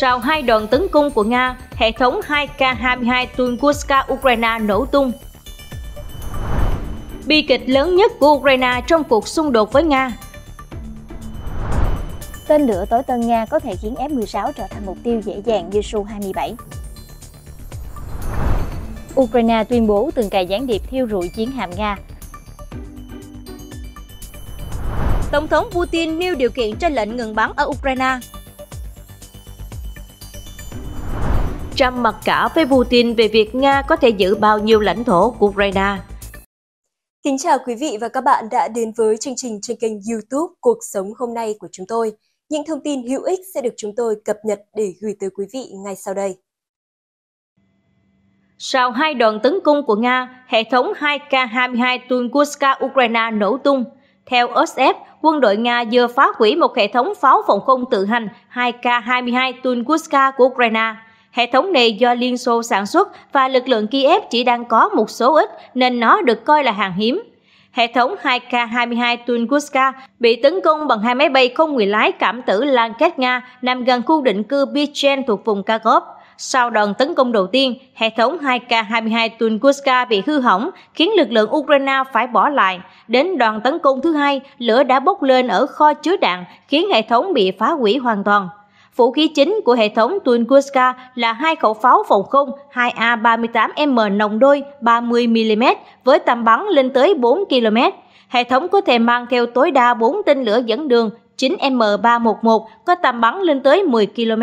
Sau hai đòn tấn công của Nga, hệ thống 2K-22 Tunguska Ukraine nổ tung. Bi kịch lớn nhất của Ukraine trong cuộc xung đột với Nga Tên lửa tối tân Nga có thể khiến F-16 trở thành mục tiêu dễ dàng như Su-27. Ukraine tuyên bố từng cài gián điệp thiêu rụi chiến hạm Nga. Tổng thống Putin nêu điều kiện cho lệnh ngừng bắn ở Ukraine Trump mặc cả với Putin về việc Nga có thể giữ bao nhiêu lãnh thổ của Ukraine. Kính chào quý vị và các bạn đã đến với chương trình trên kênh YouTube Cuộc sống hôm nay của chúng tôi. Những thông tin hữu ích sẽ được chúng tôi cập nhật để gửi tới quý vị ngay sau đây. Sau hai đòn tấn công của Nga, hệ thống 2K-22 Tunguska Ukraine nổ tung. Theo OSF, quân đội Nga vừa phá hủy một hệ thống pháo phòng không tự hành 2K-22 Tunguska của Ukraine. Hệ thống này do Liên Xô sản xuất và lực lượng Kiev chỉ đang có một số ít nên nó được coi là hàng hiếm. Hệ thống 2K-22 Tunguska bị tấn công bằng hai máy bay không người lái cảm tử Lanket Nga nằm gần khu định cư Bichen thuộc vùng Kharkov. Sau đòn tấn công đầu tiên, hệ thống 2K-22 Tunguska bị hư hỏng, khiến lực lượng Ukraine phải bỏ lại. Đến đòn tấn công thứ hai, lửa đã bốc lên ở kho chứa đạn, khiến hệ thống bị phá hủy hoàn toàn. Vũ khí chính của hệ thống Tunguska là hai khẩu pháo phòng không 2A38M nòng đôi 30mm với tầm bắn lên tới 4 km. Hệ thống có thể mang theo tối đa 4 tên lửa dẫn đường 9M311 có tầm bắn lên tới 10 km.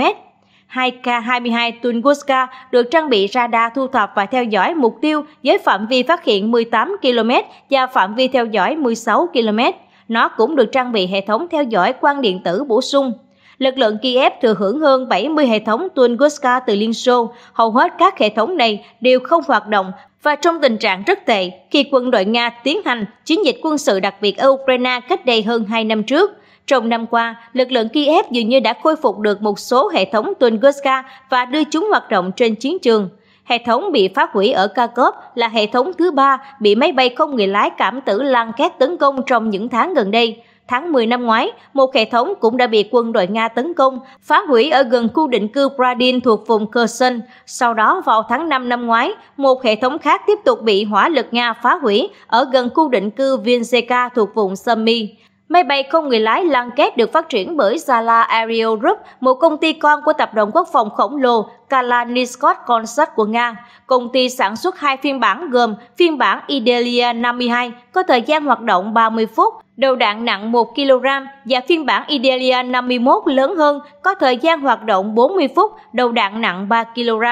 2K-22 Tunguska được trang bị radar thu thập và theo dõi mục tiêu với phạm vi phát hiện 18 km và phạm vi theo dõi 16 km. Nó cũng được trang bị hệ thống theo dõi quang điện tử bổ sung. Lực lượng Kiev thừa hưởng hơn 70 hệ thống Tunguska từ Liên Xô. Hầu hết các hệ thống này đều không hoạt động và trong tình trạng rất tệ khi quân đội Nga tiến hành chiến dịch quân sự đặc biệt ở Ukraine cách đây hơn 2 năm trước. Trong năm qua, lực lượng Kiev dường như đã khôi phục được một số hệ thống Tunguska và đưa chúng hoạt động trên chiến trường. Hệ thống bị phá hủy ở Kharkov là hệ thống thứ ba bị máy bay không người lái cảm tử Lanket tấn công trong những tháng gần đây. Tháng 10 năm ngoái, một hệ thống cũng đã bị quân đội Nga tấn công, phá hủy ở gần khu định cư Bradin thuộc vùng Kherson. Sau đó vào tháng 5 năm ngoái, một hệ thống khác tiếp tục bị hỏa lực Nga phá hủy ở gần khu định cư Vinzeka thuộc vùng Sumy. Máy bay không người lái Lanket được phát triển bởi Zala Aerial Group, một công ty con của tập đoàn quốc phòng khổng lồ Kalaniskot Concert của Nga. Công ty sản xuất hai phiên bản gồm phiên bản Idelia 52 có thời gian hoạt động 30 phút Đầu đạn nặng 1 kg và phiên bản Idelia 51 lớn hơn có thời gian hoạt động 40 phút, đầu đạn nặng 3 kg.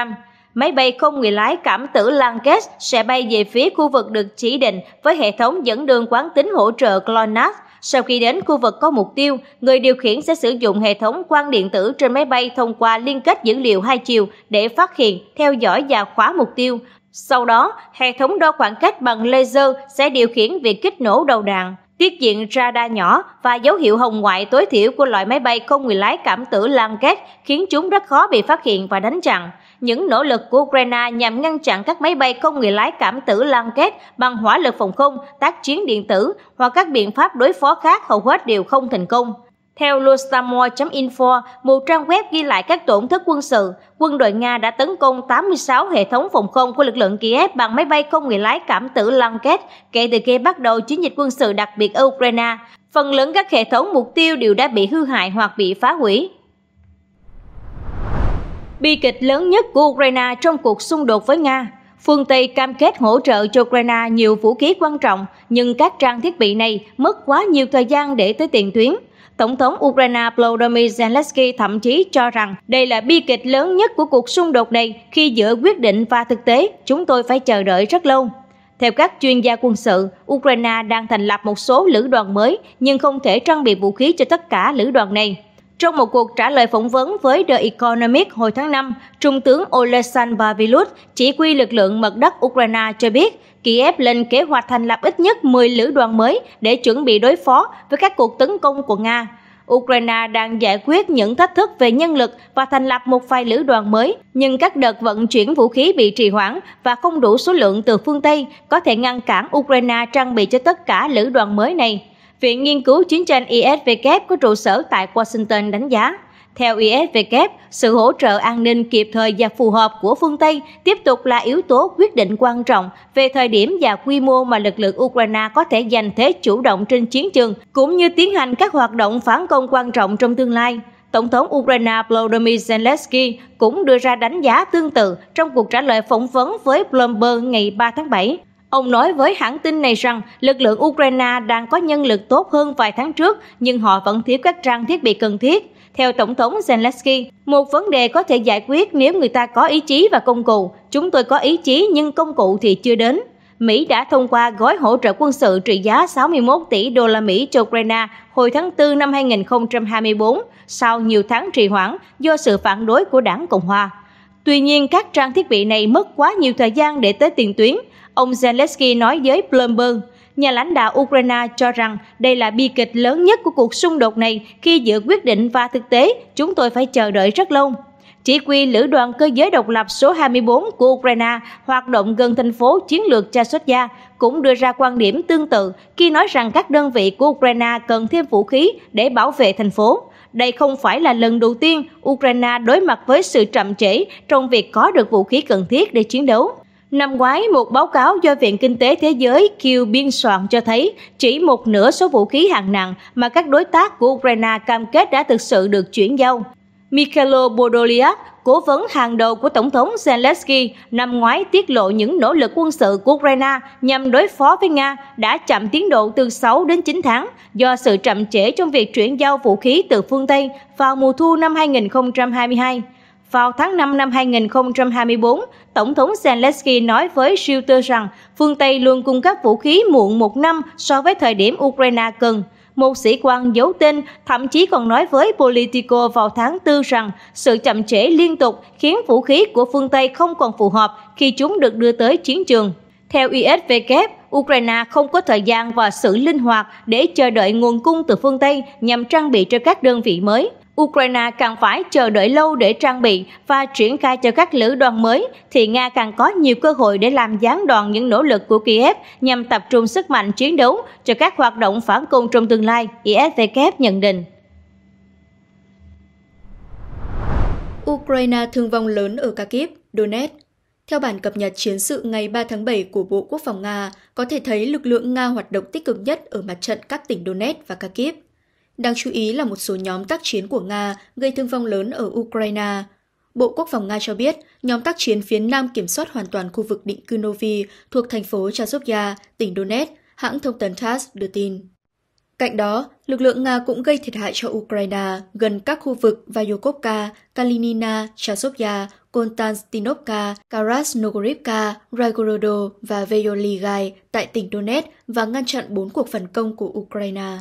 Máy bay không người lái cảm tử Lanket sẽ bay về phía khu vực được chỉ định với hệ thống dẫn đường quán tính hỗ trợ GLONASS. Sau khi đến khu vực có mục tiêu, người điều khiển sẽ sử dụng hệ thống quang điện tử trên máy bay thông qua liên kết dữ liệu hai chiều để phát hiện, theo dõi và khóa mục tiêu. Sau đó, hệ thống đo khoảng cách bằng laser sẽ điều khiển việc kích nổ đầu đạn. Tiết diện radar nhỏ và dấu hiệu hồng ngoại tối thiểu của loại máy bay không người lái cảm tử Lanket khiến chúng rất khó bị phát hiện và đánh chặn. Những nỗ lực của Ukraine nhằm ngăn chặn các máy bay không người lái cảm tử Lanket bằng hỏa lực phòng không, tác chiến điện tử hoặc các biện pháp đối phó khác hầu hết đều không thành công. Theo Lustamore.info, một trang web ghi lại các tổn thất quân sự, quân đội Nga đã tấn công 86 hệ thống phòng không của lực lượng Kiev bằng máy bay không người lái cảm tử Lanket kể từ khi bắt đầu chiến dịch quân sự đặc biệt ở Ukraine. Phần lớn các hệ thống mục tiêu đều đã bị hư hại hoặc bị phá hủy. Bi kịch lớn nhất của Ukraine trong cuộc xung đột với Nga Phương Tây cam kết hỗ trợ cho Ukraine nhiều vũ khí quan trọng, nhưng các trang thiết bị này mất quá nhiều thời gian để tới tiền tuyến. Tổng thống Ukraine Volodymyr Zelensky thậm chí cho rằng đây là bi kịch lớn nhất của cuộc xung đột này khi giữa quyết định và thực tế, chúng tôi phải chờ đợi rất lâu. Theo các chuyên gia quân sự, Ukraine đang thành lập một số lữ đoàn mới nhưng không thể trang bị vũ khí cho tất cả lữ đoàn này. Trong một cuộc trả lời phỏng vấn với The Economic hồi tháng 5, Trung tướng Oleksandr Vavilut, chỉ huy lực lượng mật đất Ukraine cho biết Kiev lên kế hoạch thành lập ít nhất 10 lữ đoàn mới để chuẩn bị đối phó với các cuộc tấn công của Nga. Ukraine đang giải quyết những thách thức về nhân lực và thành lập một vài lữ đoàn mới, nhưng các đợt vận chuyển vũ khí bị trì hoãn và không đủ số lượng từ phương Tây có thể ngăn cản Ukraine trang bị cho tất cả lữ đoàn mới này. Viện Nghiên cứu Chiến tranh ISW có trụ sở tại Washington đánh giá. Theo ISW, sự hỗ trợ an ninh kịp thời và phù hợp của phương Tây tiếp tục là yếu tố quyết định quan trọng về thời điểm và quy mô mà lực lượng Ukraine có thể giành thế chủ động trên chiến trường, cũng như tiến hành các hoạt động phản công quan trọng trong tương lai. Tổng thống Ukraine Volodymyr Zelensky cũng đưa ra đánh giá tương tự trong cuộc trả lời phỏng vấn với Bloomberg ngày 3 tháng 7. Ông nói với hãng tin này rằng lực lượng Ukraine đang có nhân lực tốt hơn vài tháng trước nhưng họ vẫn thiếu các trang thiết bị cần thiết. Theo Tổng thống Zelensky, một vấn đề có thể giải quyết nếu người ta có ý chí và công cụ. Chúng tôi có ý chí nhưng công cụ thì chưa đến. Mỹ đã thông qua gói hỗ trợ quân sự trị giá 61 tỷ đô la Mỹ cho Ukraine hồi tháng 4 năm 2024 sau nhiều tháng trì hoãn do sự phản đối của đảng Cộng hòa. Tuy nhiên, các trang thiết bị này mất quá nhiều thời gian để tới tiền tuyến – Ông Zelensky nói với Bloomberg, nhà lãnh đạo Ukraine cho rằng đây là bi kịch lớn nhất của cuộc xung đột này khi giữa quyết định và thực tế chúng tôi phải chờ đợi rất lâu. Chỉ huy Lữ đoàn Cơ giới độc lập số 24 của Ukraine hoạt động gần thành phố chiến lược Chasovia cũng đưa ra quan điểm tương tự khi nói rằng các đơn vị của Ukraine cần thêm vũ khí để bảo vệ thành phố. Đây không phải là lần đầu tiên Ukraine đối mặt với sự chậm trễ trong việc có được vũ khí cần thiết để chiến đấu. Năm ngoái, một báo cáo do Viện Kinh tế Thế giới Q biên soạn cho thấy chỉ một nửa số vũ khí hạng nặng mà các đối tác của Ukraine cam kết đã thực sự được chuyển giao. Mikhailo Podolyak, cố vấn hàng đầu của Tổng thống Zelensky, năm ngoái tiết lộ những nỗ lực quân sự của Ukraine nhằm đối phó với Nga đã chậm tiến độ từ 6 đến 9 tháng do sự chậm trễ trong việc chuyển giao vũ khí từ phương Tây vào mùa thu năm 2022. Vào tháng 5 năm 2024, Tổng thống Zelensky nói với Reuters rằng phương Tây luôn cung cấp vũ khí muộn một năm so với thời điểm Ukraine cần. Một sĩ quan giấu tên thậm chí còn nói với Politico vào tháng 4 rằng sự chậm trễ liên tục khiến vũ khí của phương Tây không còn phù hợp khi chúng được đưa tới chiến trường. Theo ISW, Ukraine không có thời gian và sự linh hoạt để chờ đợi nguồn cung từ phương Tây nhằm trang bị cho các đơn vị mới. Ukraine càng phải chờ đợi lâu để trang bị và triển khai cho các lữ đoàn mới, thì Nga càng có nhiều cơ hội để làm gián đoạn những nỗ lực của Kiev nhằm tập trung sức mạnh chiến đấu cho các hoạt động phản công trong tương lai, ISW nhận định. Ukraine thương vong lớn ở Kharkiv, Donetsk. Theo bản cập nhật chiến sự ngày 3 tháng 7 của Bộ Quốc phòng Nga, có thể thấy lực lượng Nga hoạt động tích cực nhất ở mặt trận các tỉnh Donetsk và Kharkiv. Đáng chú ý là một số nhóm tác chiến của Nga gây thương vong lớn ở Ukraine. Bộ Quốc phòng Nga cho biết, nhóm tác chiến phía Nam kiểm soát hoàn toàn khu vực định cư Novi thuộc thành phố Chazovya, tỉnh Donetsk, hãng thông tấn TASS đưa tin. Cạnh đó, lực lượng Nga cũng gây thiệt hại cho Ukraine gần các khu vực Vayukovka, Kalinina, Chasovya, Konstantinovka, Krasnogorivka, Rygorodo và Veyoligai tại tỉnh Donetsk và ngăn chặn bốn cuộc phản công của Ukraine.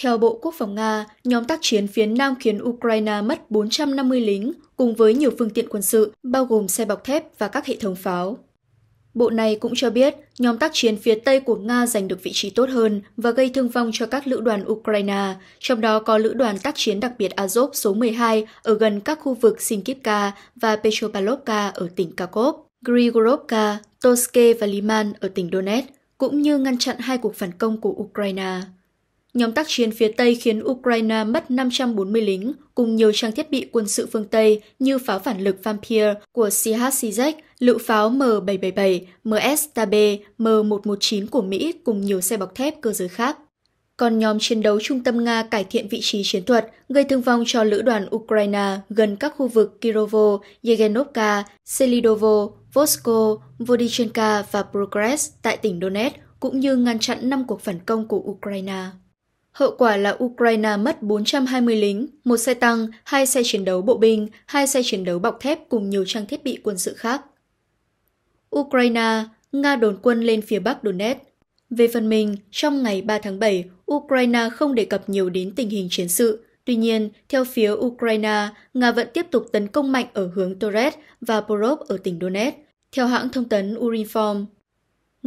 Theo Bộ Quốc phòng Nga, nhóm tác chiến phía Nam khiến Ukraine mất 450 lính cùng với nhiều phương tiện quân sự, bao gồm xe bọc thép và các hệ thống pháo. Bộ này cũng cho biết nhóm tác chiến phía Tây của Nga giành được vị trí tốt hơn và gây thương vong cho các lữ đoàn Ukraine, trong đó có lữ đoàn tác chiến đặc biệt Azov số 12 ở gần các khu vực Sinkivka và Petropalovka ở tỉnh Kharkov, Grigorovka, Toske và Liman ở tỉnh Donetsk, cũng như ngăn chặn hai cuộc phản công của Ukraine. Nhóm tác chiến phía Tây khiến Ukraine mất 540 lính cùng nhiều trang thiết bị quân sự phương Tây như pháo phản lực Vampir của CH-CZ, lựu pháo M777, MSTB, M119 của Mỹ cùng nhiều xe bọc thép cơ giới khác. Còn nhóm chiến đấu trung tâm Nga cải thiện vị trí chiến thuật, gây thương vong cho lữ đoàn Ukraine gần các khu vực Kirovo, Yegenovka, Selidovo, Vosko, Vodichenka và Progress tại tỉnh Donetsk, cũng như ngăn chặn 5 cuộc phản công của Ukraine. Hậu quả là Ukraine mất 420 lính, một xe tăng, hai xe chiến đấu bộ binh, hai xe chiến đấu bọc thép cùng nhiều trang thiết bị quân sự khác. Ukraine, Nga đồn quân lên phía bắc Donetsk. Về phần mình, trong ngày 3 tháng 7, Ukraine không đề cập nhiều đến tình hình chiến sự. Tuy nhiên, theo phía Ukraine, Nga vẫn tiếp tục tấn công mạnh ở hướng Torres và Porov ở tỉnh Donetsk. Theo hãng thông tấn Urinform,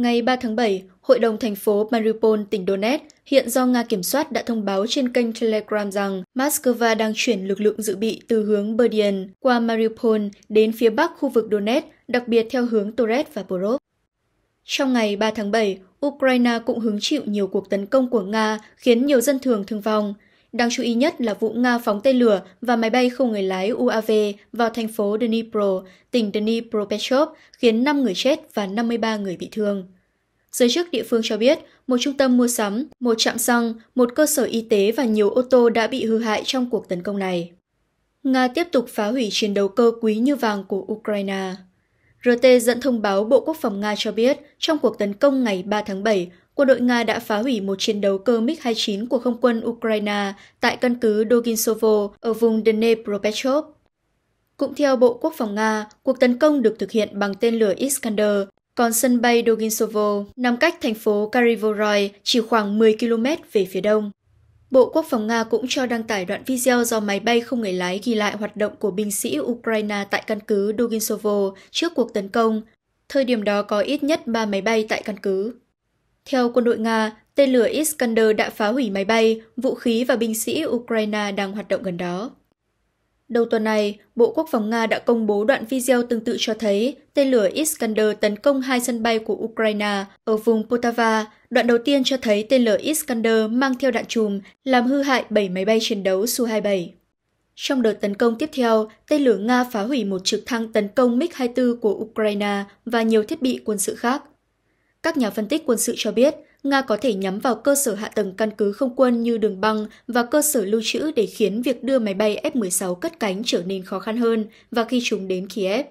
Ngày 3 tháng 7, Hội đồng thành phố Mariupol, tỉnh Donetsk, hiện do Nga kiểm soát đã thông báo trên kênh Telegram rằng Moscow đang chuyển lực lượng dự bị từ hướng Berdian qua Mariupol đến phía bắc khu vực Donetsk, đặc biệt theo hướng Torres và Porov. Trong ngày 3 tháng 7, Ukraine cũng hứng chịu nhiều cuộc tấn công của Nga khiến nhiều dân thường thương vong – Đáng chú ý nhất là vụ Nga phóng tên lửa và máy bay không người lái UAV vào thành phố Dnipro, tỉnh Dnipropetrovsk, khiến 5 người chết và 53 người bị thương. Giới chức địa phương cho biết, một trung tâm mua sắm, một trạm xăng, một cơ sở y tế và nhiều ô tô đã bị hư hại trong cuộc tấn công này. Nga tiếp tục phá hủy chiến đấu cơ quý như vàng của Ukraine. RT dẫn thông báo Bộ Quốc phòng Nga cho biết, trong cuộc tấn công ngày 3 tháng 7, quân đội Nga đã phá hủy một chiến đấu cơ MiG-29 của không quân Ukraine tại căn cứ Doginsovo ở vùng Dnepropetrovsk. Cũng theo Bộ Quốc phòng Nga, cuộc tấn công được thực hiện bằng tên lửa Iskander, còn sân bay Doginsovo nằm cách thành phố Karivoroy chỉ khoảng 10 km về phía đông. Bộ Quốc phòng Nga cũng cho đăng tải đoạn video do máy bay không người lái ghi lại hoạt động của binh sĩ Ukraine tại căn cứ Doginsovo trước cuộc tấn công. Thời điểm đó có ít nhất 3 máy bay tại căn cứ. Theo quân đội Nga, tên lửa Iskander đã phá hủy máy bay, vũ khí và binh sĩ Ukraine đang hoạt động gần đó. Đầu tuần này, Bộ Quốc phòng Nga đã công bố đoạn video tương tự cho thấy tên lửa Iskander tấn công hai sân bay của Ukraine ở vùng Poltava. Đoạn đầu tiên cho thấy tên lửa Iskander mang theo đạn chùm, làm hư hại 7 máy bay chiến đấu Su-27. Trong đợt tấn công tiếp theo, tên lửa Nga phá hủy một trực thăng tấn công MiG-24 của Ukraine và nhiều thiết bị quân sự khác, các nhà phân tích quân sự cho biết, Nga có thể nhắm vào cơ sở hạ tầng căn cứ không quân như đường băng và cơ sở lưu trữ để khiến việc đưa máy bay F-16 cất cánh trở nên khó khăn hơn và khi chúng đến Kiev.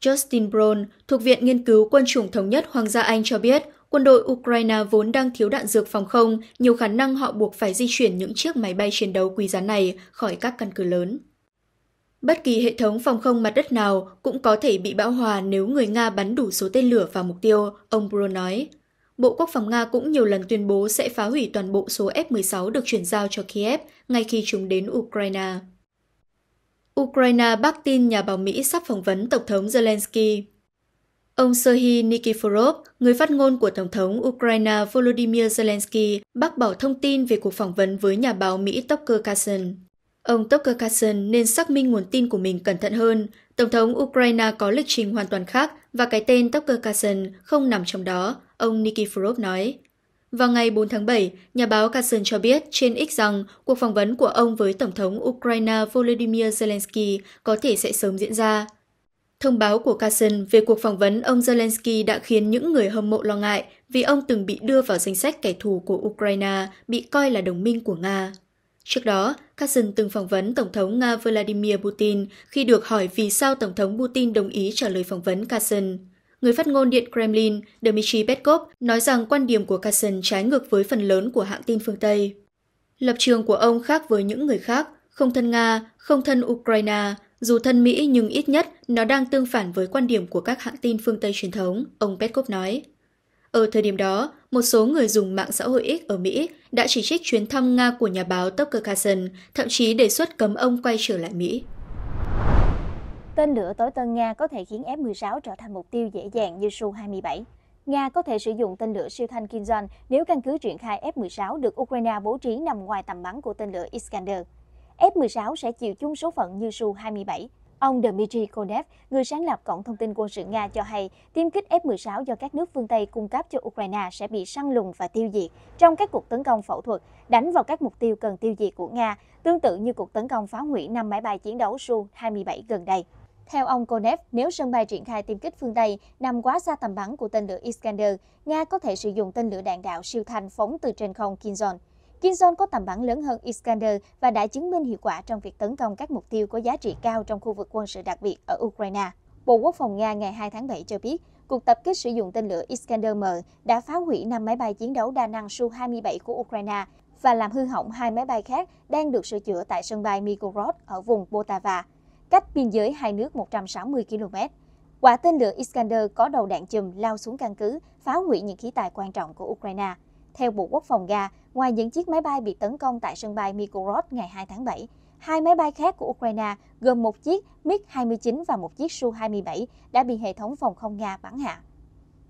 Justin Brown, thuộc Viện Nghiên cứu Quân chủng Thống nhất Hoàng gia Anh cho biết, quân đội Ukraine vốn đang thiếu đạn dược phòng không, nhiều khả năng họ buộc phải di chuyển những chiếc máy bay chiến đấu quý giá này khỏi các căn cứ lớn. Bất kỳ hệ thống phòng không mặt đất nào cũng có thể bị bão hòa nếu người Nga bắn đủ số tên lửa vào mục tiêu, ông Bro nói. Bộ Quốc phòng Nga cũng nhiều lần tuyên bố sẽ phá hủy toàn bộ số F-16 được chuyển giao cho Kiev ngay khi chúng đến Ukraine. Ukraine bác tin nhà báo Mỹ sắp phỏng vấn Tổng thống Zelensky. Ông Serhiy Nikiforov, người phát ngôn của Tổng thống Ukraine Volodymyr Zelensky, bác bỏ thông tin về cuộc phỏng vấn với nhà báo Mỹ Tucker Carlson. Ông Tucker Carlson nên xác minh nguồn tin của mình cẩn thận hơn. Tổng thống Ukraine có lịch trình hoàn toàn khác và cái tên Tucker Carlson không nằm trong đó, ông Nikiforov nói. Vào ngày 4 tháng 7, nhà báo Carlson cho biết trên X rằng cuộc phỏng vấn của ông với Tổng thống Ukraine Volodymyr Zelensky có thể sẽ sớm diễn ra. Thông báo của Carson về cuộc phỏng vấn ông Zelensky đã khiến những người hâm mộ lo ngại vì ông từng bị đưa vào danh sách kẻ thù của Ukraine bị coi là đồng minh của Nga. Trước đó, Cousin từng phỏng vấn Tổng thống Nga Vladimir Putin khi được hỏi vì sao Tổng thống Putin đồng ý trả lời phỏng vấn Cousin. Người phát ngôn Điện Kremlin Dmitry Peskov nói rằng quan điểm của Cousin trái ngược với phần lớn của hãng tin phương Tây. Lập trường của ông khác với những người khác, không thân Nga, không thân Ukraine, dù thân Mỹ nhưng ít nhất nó đang tương phản với quan điểm của các hãng tin phương Tây truyền thống, ông Peskov nói. Ở thời điểm đó, một số người dùng mạng xã hội X ở Mỹ đã chỉ trích chuyến thăm Nga của nhà báo Tucker Carlson, thậm chí đề xuất cấm ông quay trở lại Mỹ. Tên lửa tối tân Nga có thể khiến F-16 trở thành mục tiêu dễ dàng như Su-27. Nga có thể sử dụng tên lửa siêu thanh Kinzhan nếu căn cứ triển khai F-16 được Ukraine bố trí nằm ngoài tầm bắn của tên lửa Iskander. F-16 sẽ chịu chung số phận như Su-27. Ông Dmitry Konev, người sáng lập cổng thông tin quân sự Nga cho hay, tiêm kích F-16 do các nước phương Tây cung cấp cho Ukraine sẽ bị săn lùng và tiêu diệt trong các cuộc tấn công phẫu thuật, đánh vào các mục tiêu cần tiêu diệt của Nga, tương tự như cuộc tấn công phá hủy năm máy bay chiến đấu Su-27 gần đây. Theo ông Konev, nếu sân bay triển khai tiêm kích phương Tây nằm quá xa tầm bắn của tên lửa Iskander, Nga có thể sử dụng tên lửa đạn đạo siêu thanh phóng từ trên không Kinzhal. Kinzon có tầm bắn lớn hơn Iskander và đã chứng minh hiệu quả trong việc tấn công các mục tiêu có giá trị cao trong khu vực quân sự đặc biệt ở Ukraine. Bộ Quốc phòng Nga ngày 2 tháng 7 cho biết, cuộc tập kích sử dụng tên lửa Iskander-M đã phá hủy 5 máy bay chiến đấu đa năng Su-27 của Ukraine và làm hư hỏng hai máy bay khác đang được sửa chữa tại sân bay Migorod ở vùng Poltava, cách biên giới hai nước 160 km. Quả tên lửa Iskander có đầu đạn chùm lao xuống căn cứ, phá hủy những khí tài quan trọng của Ukraine. Theo Bộ Quốc phòng Nga, Ngoài những chiếc máy bay bị tấn công tại sân bay Mykolaiv ngày 2 tháng 7, hai máy bay khác của Ukraine gồm một chiếc MiG-29 và một chiếc Su-27 đã bị hệ thống phòng không Nga bắn hạ.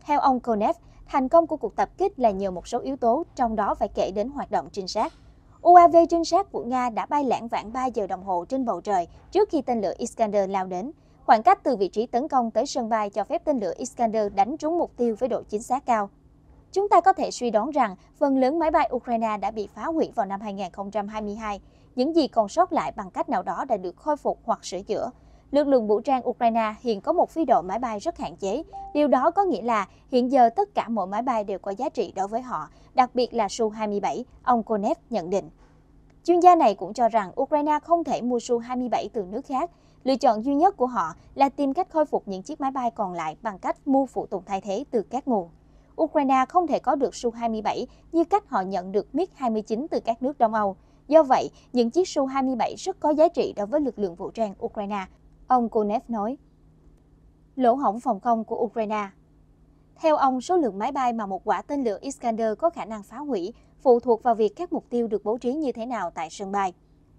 Theo ông Konev, thành công của cuộc tập kích là nhờ một số yếu tố, trong đó phải kể đến hoạt động trinh sát. UAV trinh sát của Nga đã bay lãng vãng 3 giờ đồng hồ trên bầu trời trước khi tên lửa Iskander lao đến. Khoảng cách từ vị trí tấn công tới sân bay cho phép tên lửa Iskander đánh trúng mục tiêu với độ chính xác cao chúng ta có thể suy đoán rằng phần lớn máy bay Ukraine đã bị phá hủy vào năm 2022. Những gì còn sót lại bằng cách nào đó đã được khôi phục hoặc sửa chữa. Lực lượng vũ trang Ukraine hiện có một phi đội máy bay rất hạn chế. Điều đó có nghĩa là hiện giờ tất cả mọi máy bay đều có giá trị đối với họ, đặc biệt là Su-27, ông Konev nhận định. Chuyên gia này cũng cho rằng Ukraine không thể mua Su-27 từ nước khác. Lựa chọn duy nhất của họ là tìm cách khôi phục những chiếc máy bay còn lại bằng cách mua phụ tùng thay thế từ các nguồn. Ukraine không thể có được Su-27 như cách họ nhận được MiG-29 từ các nước Đông Âu. Do vậy, những chiếc Su-27 rất có giá trị đối với lực lượng vũ trang Ukraine, ông Konev nói. Lỗ hổng phòng không của Ukraine Theo ông, số lượng máy bay mà một quả tên lửa Iskander có khả năng phá hủy phụ thuộc vào việc các mục tiêu được bố trí như thế nào tại sân bay.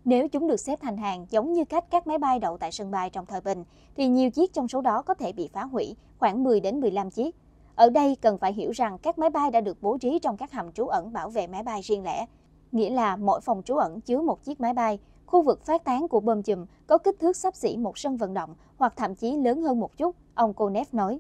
Nếu chúng được xếp thành hàng giống như cách các máy bay đậu tại sân bay trong thời bình, thì nhiều chiếc trong số đó có thể bị phá hủy, khoảng 10 đến 15 chiếc, ở đây cần phải hiểu rằng các máy bay đã được bố trí trong các hầm trú ẩn bảo vệ máy bay riêng lẻ, nghĩa là mỗi phòng trú ẩn chứa một chiếc máy bay. Khu vực phát tán của bơm chùm có kích thước sắp xỉ một sân vận động hoặc thậm chí lớn hơn một chút, ông Konev nói.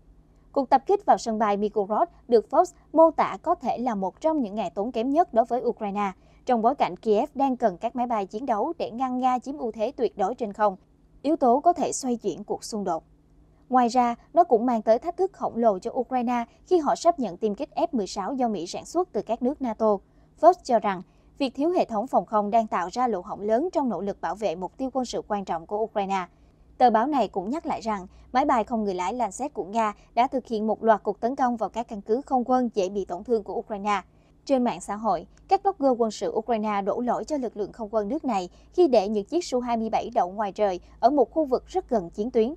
Cuộc tập kích vào sân bay Mykolaiv được Fox mô tả có thể là một trong những ngày tốn kém nhất đối với Ukraine, trong bối cảnh Kiev đang cần các máy bay chiến đấu để ngăn Nga chiếm ưu thế tuyệt đối trên không, yếu tố có thể xoay chuyển cuộc xung đột. Ngoài ra, nó cũng mang tới thách thức khổng lồ cho Ukraine khi họ sắp nhận tiêm kích F-16 do Mỹ sản xuất từ các nước NATO. Fox cho rằng, việc thiếu hệ thống phòng không đang tạo ra lỗ hổng lớn trong nỗ lực bảo vệ mục tiêu quân sự quan trọng của Ukraine. Tờ báo này cũng nhắc lại rằng, máy bay không người lái Lancet của Nga đã thực hiện một loạt cuộc tấn công vào các căn cứ không quân dễ bị tổn thương của Ukraine. Trên mạng xã hội, các blogger quân sự Ukraine đổ lỗi cho lực lượng không quân nước này khi để những chiếc Su-27 đậu ngoài trời ở một khu vực rất gần chiến tuyến.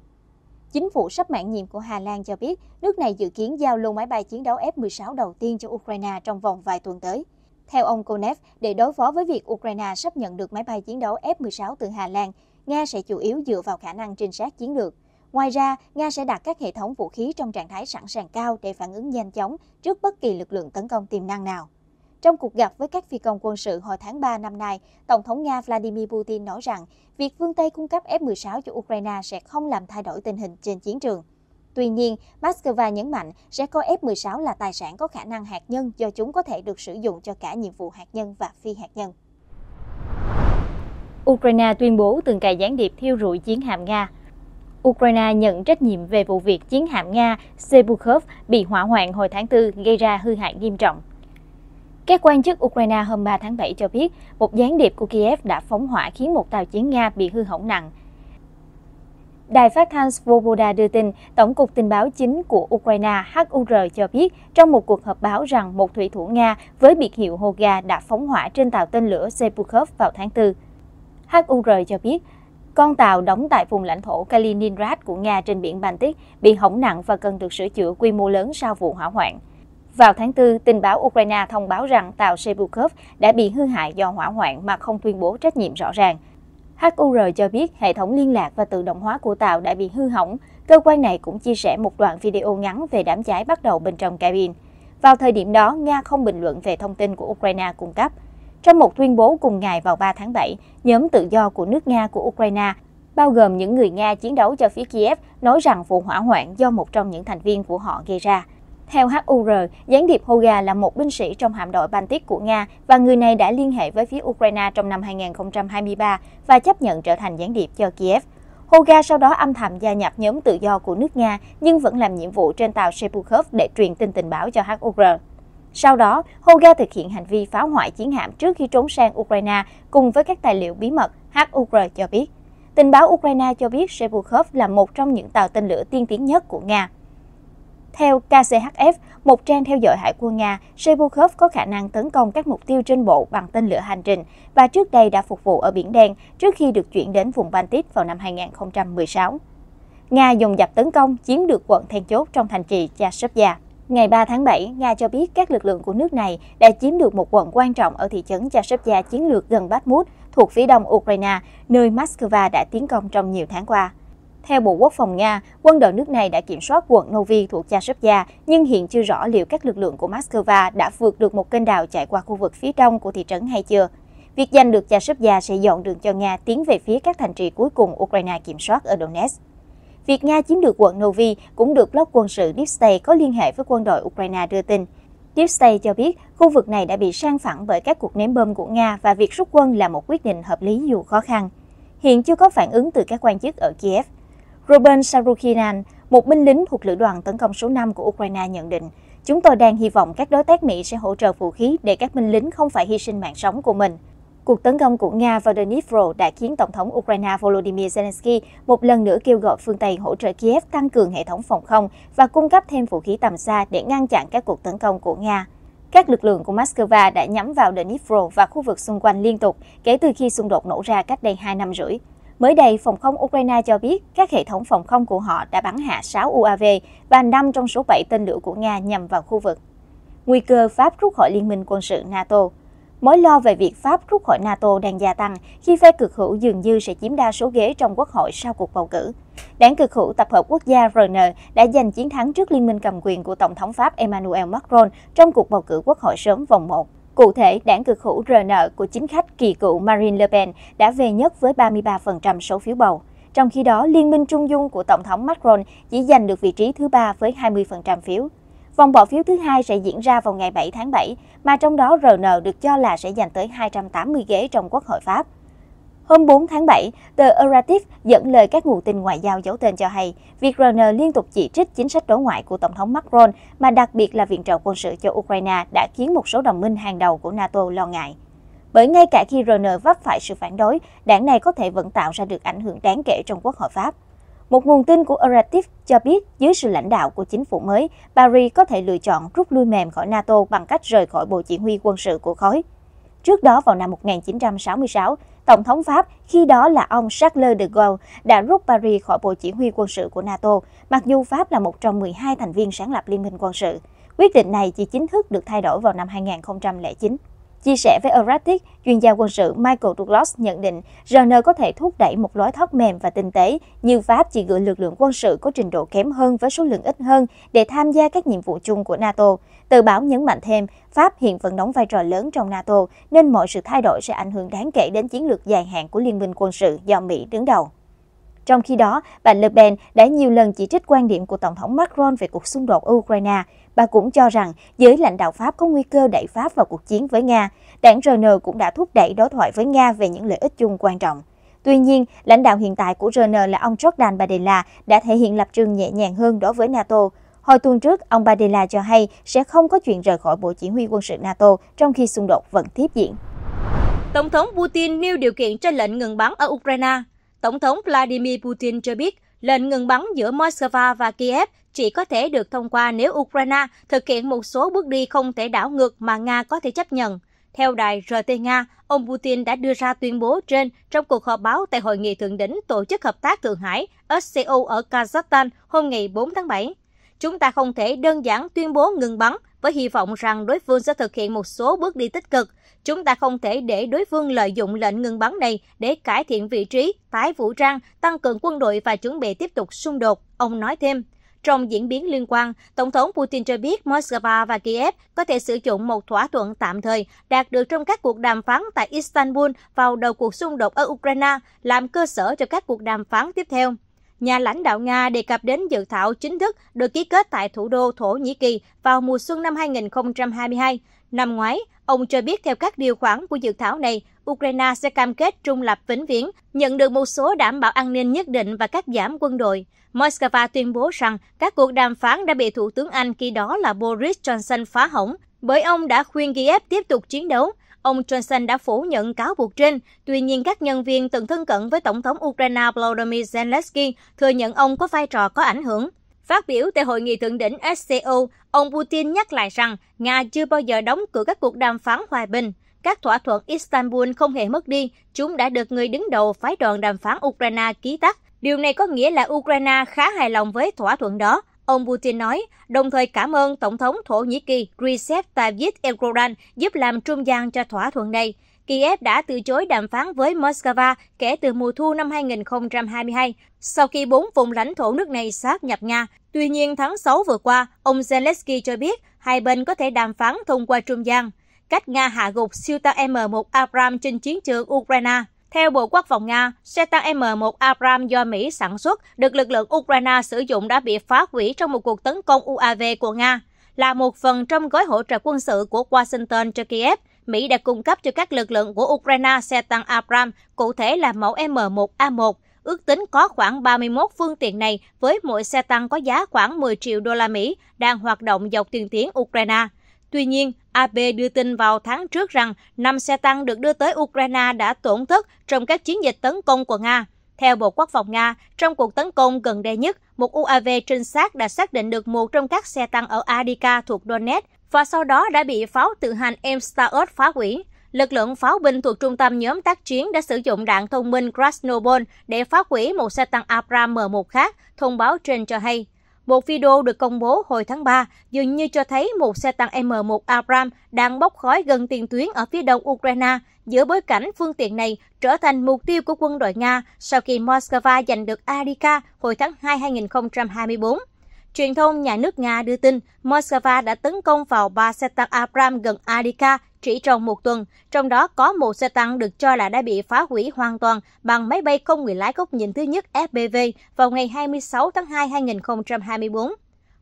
Chính phủ sắp mãn nhiệm của Hà Lan cho biết nước này dự kiến giao lô máy bay chiến đấu F-16 đầu tiên cho Ukraine trong vòng vài tuần tới. Theo ông Konev, để đối phó với việc Ukraine sắp nhận được máy bay chiến đấu F-16 từ Hà Lan, Nga sẽ chủ yếu dựa vào khả năng trinh sát chiến lược. Ngoài ra, Nga sẽ đặt các hệ thống vũ khí trong trạng thái sẵn sàng cao để phản ứng nhanh chóng trước bất kỳ lực lượng tấn công tiềm năng nào. Trong cuộc gặp với các phi công quân sự hồi tháng 3 năm nay, Tổng thống Nga Vladimir Putin nói rằng việc phương Tây cung cấp F-16 cho Ukraine sẽ không làm thay đổi tình hình trên chiến trường. Tuy nhiên, Moscow nhấn mạnh sẽ coi F-16 là tài sản có khả năng hạt nhân do chúng có thể được sử dụng cho cả nhiệm vụ hạt nhân và phi hạt nhân. Ukraine tuyên bố từng cài gián điệp thiêu rụi chiến hạm Nga. Ukraine nhận trách nhiệm về vụ việc chiến hạm Nga Sebukhov bị hỏa hoạn hồi tháng 4 gây ra hư hại nghiêm trọng. Các quan chức Ukraine hôm 3 tháng 7 cho biết, một gián điệp của Kiev đã phóng hỏa khiến một tàu chiến Nga bị hư hỏng nặng. Đài phát thanh Svoboda đưa tin, Tổng cục Tình báo chính của Ukraine HUR cho biết trong một cuộc họp báo rằng một thủy thủ Nga với biệt hiệu Hoga đã phóng hỏa trên tàu tên lửa Sepukhov vào tháng 4. HUR cho biết, con tàu đóng tại vùng lãnh thổ Kaliningrad của Nga trên biển Baltic bị hỏng nặng và cần được sửa chữa quy mô lớn sau vụ hỏa hoạn. Vào tháng 4, tình báo Ukraine thông báo rằng tàu Sevukov đã bị hư hại do hỏa hoạn mà không tuyên bố trách nhiệm rõ ràng. HUR cho biết hệ thống liên lạc và tự động hóa của tàu đã bị hư hỏng. Cơ quan này cũng chia sẻ một đoạn video ngắn về đám cháy bắt đầu bên trong cabin. Vào thời điểm đó, Nga không bình luận về thông tin của Ukraine cung cấp. Trong một tuyên bố cùng ngày vào 3 tháng 7, nhóm tự do của nước Nga của Ukraine, bao gồm những người Nga chiến đấu cho phía Kiev, nói rằng vụ hỏa hoạn do một trong những thành viên của họ gây ra. Theo HUR, gián điệp Hoga là một binh sĩ trong hạm đội Baltic của Nga và người này đã liên hệ với phía Ukraine trong năm 2023 và chấp nhận trở thành gián điệp cho Kiev. Hoga sau đó âm thầm gia nhập nhóm tự do của nước Nga nhưng vẫn làm nhiệm vụ trên tàu Sepulkhov để truyền tin tình báo cho HUR. Sau đó, Hoga thực hiện hành vi phá hoại chiến hạm trước khi trốn sang Ukraine cùng với các tài liệu bí mật, HUR cho biết. Tình báo Ukraine cho biết Sepulkhov là một trong những tàu tên lửa tiên tiến nhất của Nga. Theo KCHF, một trang theo dõi hải quân Nga, Shebukov có khả năng tấn công các mục tiêu trên bộ bằng tên lửa hành trình và trước đây đã phục vụ ở Biển Đen trước khi được chuyển đến vùng Baltic vào năm 2016. Nga dùng dập tấn công chiếm được quận then chốt trong thành trì chasiv Ngày 3 tháng 7, Nga cho biết các lực lượng của nước này đã chiếm được một quận quan trọng ở thị trấn chasiv chiến lược gần Bakhmut thuộc phía đông Ukraine, nơi Moscow đã tiến công trong nhiều tháng qua. Theo Bộ Quốc phòng Nga, quân đội nước này đã kiểm soát quận Novi thuộc Chashevya, nhưng hiện chưa rõ liệu các lực lượng của Moscow đã vượt được một kênh đào chạy qua khu vực phía đông của thị trấn hay chưa. Việc giành được Chashevya sẽ dọn đường cho Nga tiến về phía các thành trì cuối cùng Ukraine kiểm soát ở Donetsk. Việc Nga chiếm được quận Novi cũng được bloc quân sự Deep State có liên hệ với quân đội Ukraine đưa tin. Deep State cho biết khu vực này đã bị sang phẳng bởi các cuộc ném bom của Nga và việc rút quân là một quyết định hợp lý dù khó khăn. Hiện chưa có phản ứng từ các quan chức ở Kiev. Ruben Sarukhinan, một binh lính thuộc lữ đoàn tấn công số 5 của Ukraine nhận định, chúng tôi đang hy vọng các đối tác Mỹ sẽ hỗ trợ vũ khí để các binh lính không phải hy sinh mạng sống của mình. Cuộc tấn công của Nga vào Dnipro đã khiến Tổng thống Ukraine Volodymyr Zelensky một lần nữa kêu gọi phương Tây hỗ trợ Kiev tăng cường hệ thống phòng không và cung cấp thêm vũ khí tầm xa để ngăn chặn các cuộc tấn công của Nga. Các lực lượng của Moscow đã nhắm vào Dnipro và khu vực xung quanh liên tục kể từ khi xung đột nổ ra cách đây 2 năm rưỡi. Mới đây, phòng không Ukraine cho biết các hệ thống phòng không của họ đã bắn hạ 6 UAV và 5 trong số 7 tên lửa của Nga nhằm vào khu vực. Nguy cơ Pháp rút khỏi Liên minh quân sự NATO Mối lo về việc Pháp rút khỏi NATO đang gia tăng khi phe cực hữu dường như sẽ chiếm đa số ghế trong quốc hội sau cuộc bầu cử. Đảng cực hữu Tập hợp Quốc gia RN đã giành chiến thắng trước liên minh cầm quyền của Tổng thống Pháp Emmanuel Macron trong cuộc bầu cử quốc hội sớm vòng 1. Cụ thể, đảng cực hữu RN của chính khách kỳ cựu Marine Le Pen đã về nhất với 33% số phiếu bầu. Trong khi đó, Liên minh Trung Dung của Tổng thống Macron chỉ giành được vị trí thứ ba với 20% phiếu. Vòng bỏ phiếu thứ hai sẽ diễn ra vào ngày 7 tháng 7, mà trong đó RN được cho là sẽ giành tới 280 ghế trong Quốc hội Pháp. Hôm 4 tháng 7, tờ Eratif dẫn lời các nguồn tin ngoại giao giấu tên cho hay, việc Reuters liên tục chỉ trích chính sách đối ngoại của Tổng thống Macron, mà đặc biệt là viện trợ quân sự cho Ukraine đã khiến một số đồng minh hàng đầu của NATO lo ngại. Bởi ngay cả khi Reuters vấp phải sự phản đối, đảng này có thể vẫn tạo ra được ảnh hưởng đáng kể trong Quốc hội Pháp. Một nguồn tin của Eratif cho biết dưới sự lãnh đạo của chính phủ mới, Paris có thể lựa chọn rút lui mềm khỏi NATO bằng cách rời khỏi Bộ Chỉ huy quân sự của khối. Trước đó vào năm 1966, Tổng thống Pháp khi đó là ông Charles de Gaulle đã rút Paris khỏi Bộ Chỉ huy quân sự của NATO, mặc dù Pháp là một trong 12 thành viên sáng lập Liên minh quân sự. Quyết định này chỉ chính thức được thay đổi vào năm 2009. Chia sẻ với Erratic, chuyên gia quân sự Michael Douglas nhận định RN có thể thúc đẩy một lối thoát mềm và tinh tế như Pháp chỉ gửi lực lượng quân sự có trình độ kém hơn với số lượng ít hơn để tham gia các nhiệm vụ chung của NATO. Tờ báo nhấn mạnh thêm, Pháp hiện vẫn đóng vai trò lớn trong NATO nên mọi sự thay đổi sẽ ảnh hưởng đáng kể đến chiến lược dài hạn của Liên minh quân sự do Mỹ đứng đầu. Trong khi đó, bà Le Pen đã nhiều lần chỉ trích quan điểm của Tổng thống Macron về cuộc xung đột Ukraine. Bà cũng cho rằng giới lãnh đạo Pháp có nguy cơ đẩy Pháp vào cuộc chiến với Nga. Đảng RN cũng đã thúc đẩy đối thoại với Nga về những lợi ích chung quan trọng. Tuy nhiên, lãnh đạo hiện tại của RN là ông Jordan Badella đã thể hiện lập trường nhẹ nhàng hơn đối với NATO. Hồi tuần trước, ông Badella cho hay sẽ không có chuyện rời khỏi Bộ Chỉ huy quân sự NATO trong khi xung đột vẫn tiếp diễn. Tổng thống Putin nêu điều kiện cho lệnh ngừng bắn ở Ukraine. Tổng thống Vladimir Putin cho biết lệnh ngừng bắn giữa Moscow và Kiev chỉ có thể được thông qua nếu Ukraine thực hiện một số bước đi không thể đảo ngược mà Nga có thể chấp nhận. Theo đài RT Nga, ông Putin đã đưa ra tuyên bố trên trong cuộc họp báo tại Hội nghị Thượng đỉnh Tổ chức Hợp tác Thượng Hải SCO ở Kazakhstan hôm ngày 4 tháng 7. Chúng ta không thể đơn giản tuyên bố ngừng bắn với hy vọng rằng đối phương sẽ thực hiện một số bước đi tích cực. Chúng ta không thể để đối phương lợi dụng lệnh ngừng bắn này để cải thiện vị trí, tái vũ trang, tăng cường quân đội và chuẩn bị tiếp tục xung đột, ông nói thêm. Trong diễn biến liên quan, Tổng thống Putin cho biết Moscow và Kiev có thể sử dụng một thỏa thuận tạm thời đạt được trong các cuộc đàm phán tại Istanbul vào đầu cuộc xung đột ở Ukraine làm cơ sở cho các cuộc đàm phán tiếp theo. Nhà lãnh đạo Nga đề cập đến dự thảo chính thức được ký kết tại thủ đô Thổ Nhĩ Kỳ vào mùa xuân năm 2022. Năm ngoái, ông cho biết theo các điều khoản của dự thảo này, Ukraine sẽ cam kết trung lập vĩnh viễn, nhận được một số đảm bảo an ninh nhất định và cắt giảm quân đội. Moscow tuyên bố rằng các cuộc đàm phán đã bị Thủ tướng Anh khi đó là Boris Johnson phá hỏng bởi ông đã khuyên Kiev tiếp tục chiến đấu. Ông Johnson đã phủ nhận cáo buộc trên, tuy nhiên các nhân viên từng thân cận với Tổng thống Ukraine Volodymyr Zelensky thừa nhận ông có vai trò có ảnh hưởng. Phát biểu tại hội nghị thượng đỉnh SCO, ông Putin nhắc lại rằng Nga chưa bao giờ đóng cửa các cuộc đàm phán hòa bình. Các thỏa thuận Istanbul không hề mất đi, chúng đã được người đứng đầu phái đoàn đàm phán Ukraine ký tắt. Điều này có nghĩa là Ukraine khá hài lòng với thỏa thuận đó, ông Putin nói, đồng thời cảm ơn Tổng thống Thổ Nhĩ Kỳ Recep Tayyip Erdogan giúp làm trung gian cho thỏa thuận này. Kiev đã từ chối đàm phán với Moscow kể từ mùa thu năm 2022, sau khi bốn vùng lãnh thổ nước này sát nhập Nga. Tuy nhiên, tháng 6 vừa qua, ông Zelensky cho biết hai bên có thể đàm phán thông qua trung gian, cách Nga hạ gục siêu tàu M1 Abrams trên chiến trường Ukraine. Theo Bộ Quốc phòng Nga, xe tăng M1 Abrams do Mỹ sản xuất được lực lượng Ukraine sử dụng đã bị phá hủy trong một cuộc tấn công UAV của Nga, là một phần trong gói hỗ trợ quân sự của Washington cho Kiev. Mỹ đã cung cấp cho các lực lượng của Ukraine xe tăng Abrams, cụ thể là mẫu M1A1. Ước tính có khoảng 31 phương tiện này với mỗi xe tăng có giá khoảng 10 triệu đô la Mỹ đang hoạt động dọc tiền tuyến Ukraine. Tuy nhiên, AP đưa tin vào tháng trước rằng năm xe tăng được đưa tới Ukraine đã tổn thất trong các chiến dịch tấn công của Nga. Theo Bộ Quốc phòng Nga, trong cuộc tấn công gần đây nhất, một UAV trinh sát đã xác định được một trong các xe tăng ở Adika thuộc Donetsk và sau đó đã bị pháo tự hành m phá hủy. Lực lượng pháo binh thuộc trung tâm nhóm tác chiến đã sử dụng đạn thông minh Krasnobol để phá hủy một xe tăng Abrams M1 khác, thông báo trên cho hay. Một video được công bố hồi tháng 3 dường như cho thấy một xe tăng M1 Abram đang bốc khói gần tiền tuyến ở phía đông Ukraine giữa bối cảnh phương tiện này trở thành mục tiêu của quân đội Nga sau khi Moscow giành được Arica hồi tháng 2 2024. Truyền thông nhà nước Nga đưa tin Moscow đã tấn công vào ba xe tăng Abram gần Arica chỉ trong một tuần, trong đó có một xe tăng được cho là đã bị phá hủy hoàn toàn bằng máy bay không người lái góc nhìn thứ nhất FPV vào ngày 26 tháng 2 2024.